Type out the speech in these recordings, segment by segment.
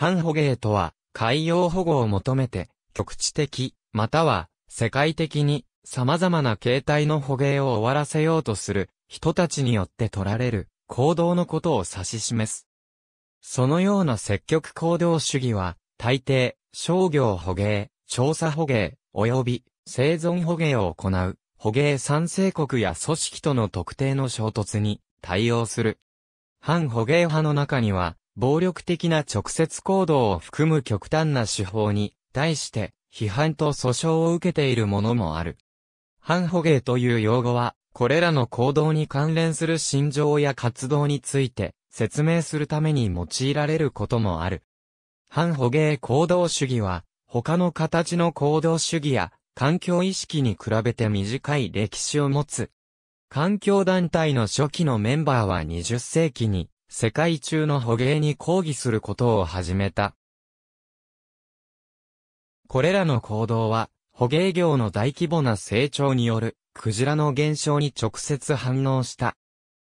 反捕鯨とは、海洋保護を求めて、局地的、または、世界的に、様々な形態の捕鯨を終わらせようとする、人たちによって取られる、行動のことを指し示す。そのような積極行動主義は、大抵、商業捕鯨、調査捕鯨、及び生存捕鯨を行う、捕鯨賛成国や組織との特定の衝突に対応する。反捕鯨派の中には、暴力的な直接行動を含む極端な手法に、対して、批判と訴訟を受けているものもある。反捕鯨という用語は、これらの行動に関連する心情や活動について、説明するために用いられることもある。反捕鯨行動主義は、他の形の行動主義や、環境意識に比べて短い歴史を持つ。環境団体の初期のメンバーは20世紀に世界中の捕鯨に抗議することを始めた。これらの行動は、捕鯨業の大規模な成長による、クジラの減少に直接反応した。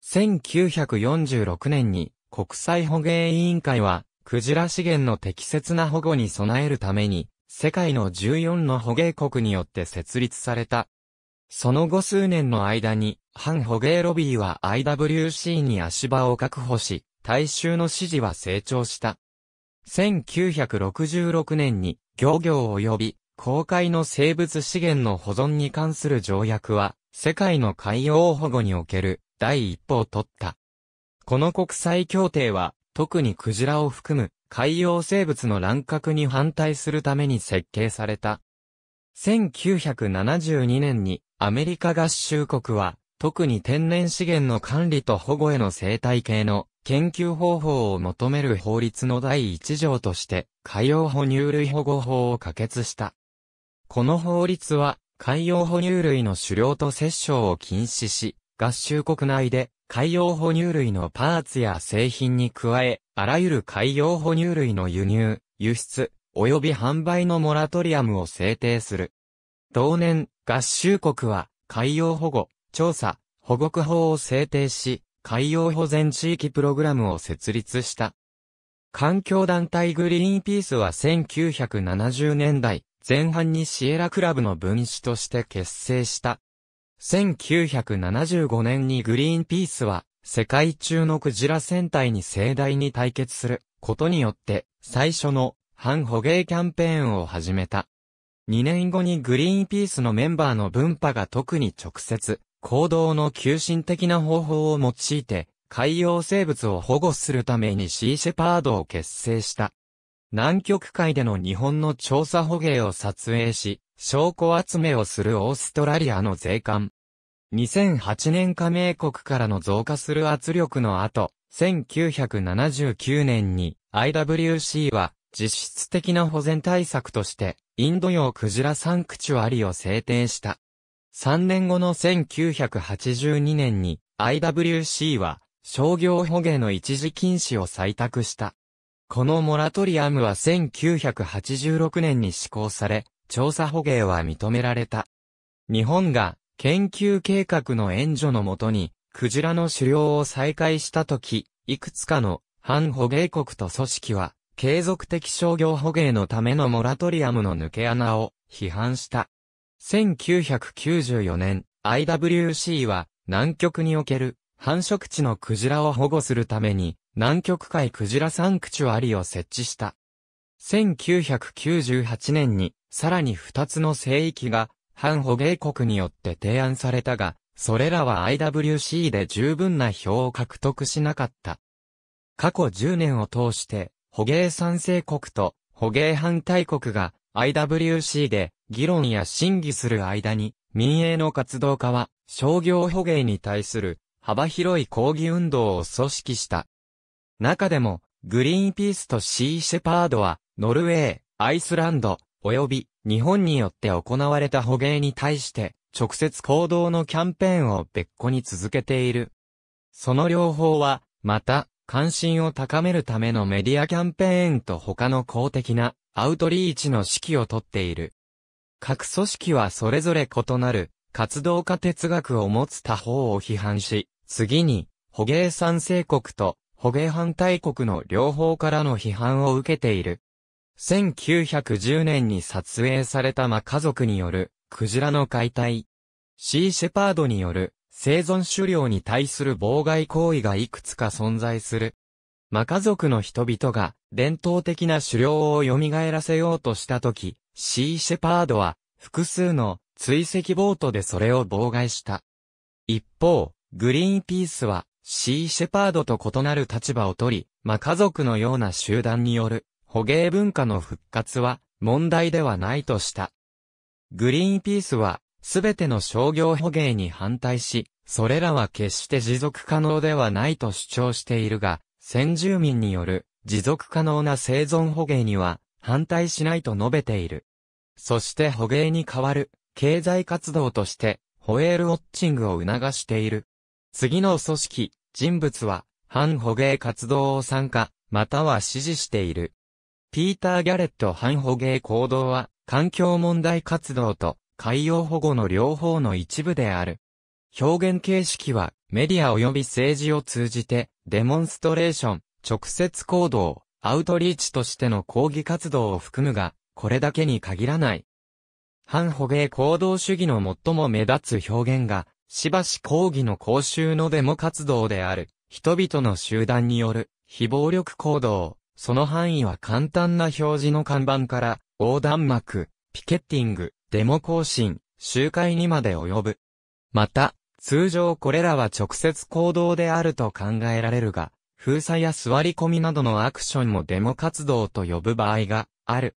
1946年に、国際捕鯨委員会は、クジラ資源の適切な保護に備えるために、世界の14の捕鯨国によって設立された。その後数年の間に、反捕鯨ロビーは IWC に足場を確保し、大衆の支持は成長した。1966年に漁業及び公海の生物資源の保存に関する条約は、世界の海洋保護における第一歩を取った。この国際協定は、特にクジラを含む海洋生物の乱獲に反対するために設計された。1972年にアメリカ合衆国は特に天然資源の管理と保護への生態系の研究方法を求める法律の第1条として、海洋哺乳類保護法を可決した。この法律は、海洋哺乳類の狩猟と殺生を禁止し、合衆国内で海洋哺乳類のパーツや製品に加え、あらゆる海洋哺乳類の輸入、輸出、及び販売のモラトリアムを制定する。同年、合衆国は海洋保護、調査、保護区法を制定し、海洋保全地域プログラムを設立した。環境団体グリーンピースは1970年代前半にシエラクラブの分子として結成した。1975年にグリーンピースは世界中のクジラ戦隊に盛大に対決することによって最初の反捕鯨キャンペーンを始めた。2年後にグリーンピースのメンバーの分派が特に直接行動の急進的な方法を用いて、海洋生物を保護するためにシーシェパードを結成した。南極海での日本の調査捕鯨を撮影し、証拠集めをするオーストラリアの税関。2008年加盟国からの増加する圧力の後、1979年に IWC は実質的な保全対策としてインド洋クジラサンクチュアリを制定した。3年後の1982年に IWC は商業捕鯨の一時禁止を採択した。このモラトリアムは1986年に施行され、調査捕鯨は認められた。日本が研究計画の援助のもとに、クジラの狩猟を再開したとき、いくつかの反捕鯨国と組織は、継続的商業捕鯨のためのモラトリアムの抜け穴を批判した。1994年、IWC は南極における繁殖地のクジラを保護するために南極海クジラサンクチュアリを設置した。1998年にさらに2つの聖域が反捕鯨国によって提案されたが、それらは IWC で十分な票を獲得しなかった。過去10年を通して捕鯨賛成国と捕鯨反対国が IWC で議論や審議する間に、民営の活動家は、商業捕鯨に対する幅広い抗議運動を組織した。中でも、グリーンピースとシー・シェパードは、ノルウェー、アイスランド、及び日本によって行われた捕鯨に対して、直接行動のキャンペーンを別個に続けている。その両方は、また、関心を高めるためのメディアキャンペーンと他の公的なアウトリーチの指揮をとっている。各組織はそれぞれ異なる活動家哲学を持つ他方を批判し、次に、捕鯨賛成国と捕鯨反対国の両方からの批判を受けている。1910年に撮影された魔家族によるクジラの解体。シー・シェパードによる生存狩猟に対する妨害行為がいくつか存在する。魔家族の人々が伝統的な狩猟を蘇らせようとしたとき、シー・シェパードは、複数の追跡ボートでそれを妨害した。一方、グリーンピースは、シー・シェパードと異なる立場をとり、ま家族のような集団による捕鯨文化の復活は問題ではないとした。グリーンピースは、すべての商業捕鯨に反対し、それらは決して持続可能ではないと主張しているが、先住民による持続可能な生存捕鯨には反対しないと述べている。そして捕鯨に代わる経済活動としてホエールウォッチングを促している。次の組織、人物は反捕鯨活動を参加、または支持している。ピーター・ギャレット反捕鯨行動は環境問題活動と海洋保護の両方の一部である。表現形式はメディア及び政治を通じてデモンストレーション、直接行動、アウトリーチとしての抗議活動を含むが、これだけに限らない。反捕鯨行動主義の最も目立つ表現が、しばし抗議の公衆のデモ活動である、人々の集団による、非暴力行動。その範囲は簡単な表示の看板から、横断幕、ピケッティング、デモ行進、集会にまで及ぶ。また、通常これらは直接行動であると考えられるが、封鎖や座り込みなどのアクションもデモ活動と呼ぶ場合がある。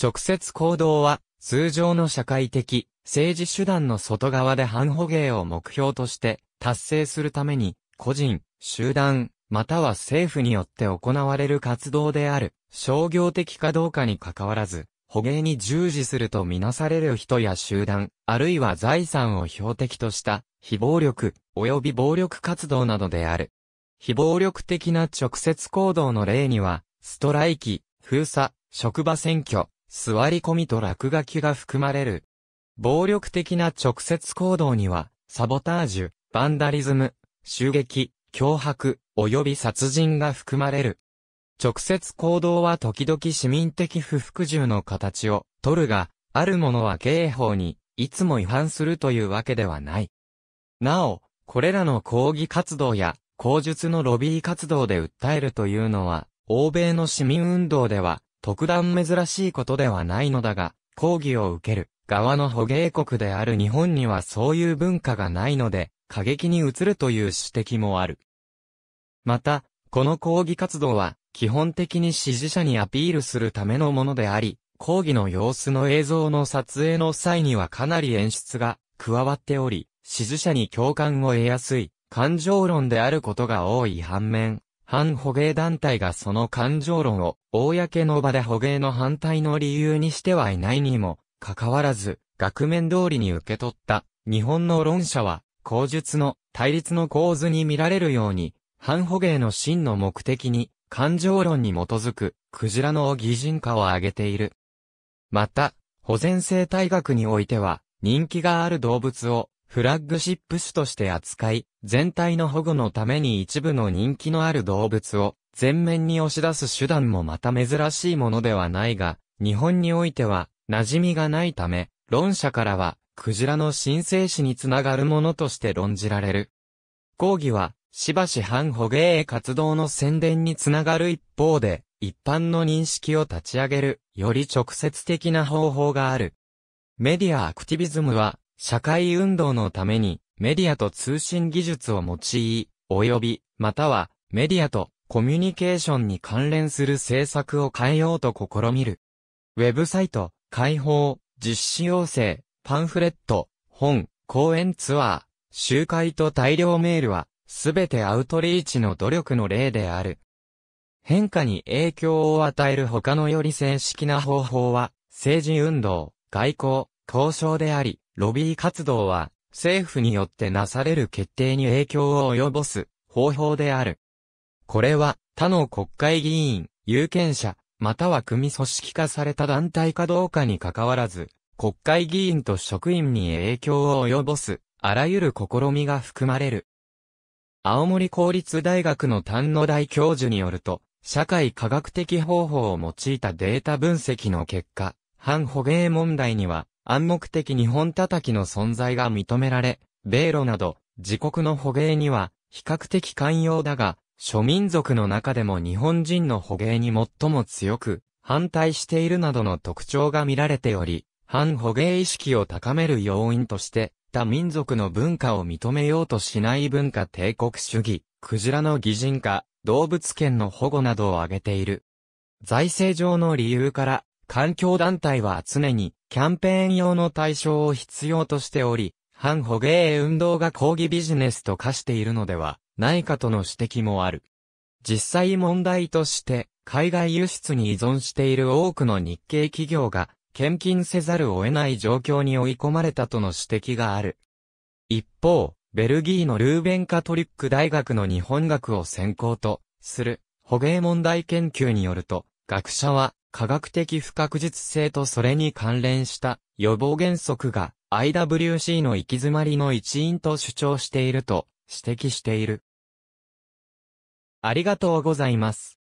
直接行動は、通常の社会的、政治手段の外側で反捕鯨を目標として達成するために、個人、集団、または政府によって行われる活動である、商業的かどうかにかかわらず、捕鯨に従事するとみなされる人や集団、あるいは財産を標的とした、非暴力、及び暴力活動などである。非暴力的な直接行動の例には、ストライキ、封鎖、職場選挙、座り込みと落書きが含まれる。暴力的な直接行動には、サボタージュ、バンダリズム、襲撃、脅迫、及び殺人が含まれる。直接行動は時々市民的不服従の形を取るが、あるものは刑法にいつも違反するというわけではない。なお、これらの抗議活動や口述のロビー活動で訴えるというのは、欧米の市民運動では、特段珍しいことではないのだが、抗議を受ける側の捕鯨国である日本にはそういう文化がないので、過激に移るという指摘もある。また、この抗議活動は、基本的に支持者にアピールするためのものであり、抗議の様子の映像の撮影の際にはかなり演出が加わっており、支持者に共感を得やすい感情論であることが多い反面、反捕鯨団体がその感情論を、公の場で捕鯨の反対の理由にしてはいないにも、かかわらず、額面通りに受け取った、日本の論者は、口述の対立の構図に見られるように、反捕鯨の真の目的に、感情論に基づく、クジラの擬人化を挙げている。また、保全生態学においては、人気がある動物をフラッグシップ種として扱い、全体の保護のために一部の人気のある動物を全面に押し出す手段もまた珍しいものではないが、日本においては馴染みがないため、論者からは、クジラの新生死につながるものとして論じられる。講義は、しばし反捕鯨活動の宣伝につながる一方で、一般の認識を立ち上げる、より直接的な方法がある。メディアアクティビズムは、社会運動のためにメディアと通信技術を用い、及び、またはメディアとコミュニケーションに関連する政策を変えようと試みる。ウェブサイト、開放、実施要請、パンフレット、本、講演ツアー、集会と大量メールは、すべてアウトリーチの努力の例である。変化に影響を与える他のより正式な方法は、政治運動、外交、交渉であり、ロビー活動は、政府によってなされる決定に影響を及ぼす方法である。これは、他の国会議員、有権者、または組組織化された団体かどうかに関わらず、国会議員と職員に影響を及ぼす、あらゆる試みが含まれる。青森公立大学の丹野大教授によると、社会科学的方法を用いたデータ分析の結果、反捕鯨問題には、暗黙的日本叩きの存在が認められ、米ロなど、自国の捕鯨には、比較的寛容だが、諸民族の中でも日本人の捕鯨に最も強く、反対しているなどの特徴が見られており、反捕鯨意識を高める要因として、他民族の文化を認めようとしない文化帝国主義、クジラの擬人化、動物権の保護などを挙げている。財政上の理由から、環境団体は常にキャンペーン用の対象を必要としており、反捕鯨運動が抗議ビジネスと化しているのではないかとの指摘もある。実際問題として、海外輸出に依存している多くの日系企業が、献金せざるを得ない状況に追い込まれたとの指摘がある。一方、ベルギーのルーベンカトリック大学の日本学を専攻とする捕鯨問題研究によると、学者は科学的不確実性とそれに関連した予防原則が IWC の行き詰まりの一因と主張していると指摘している。ありがとうございます。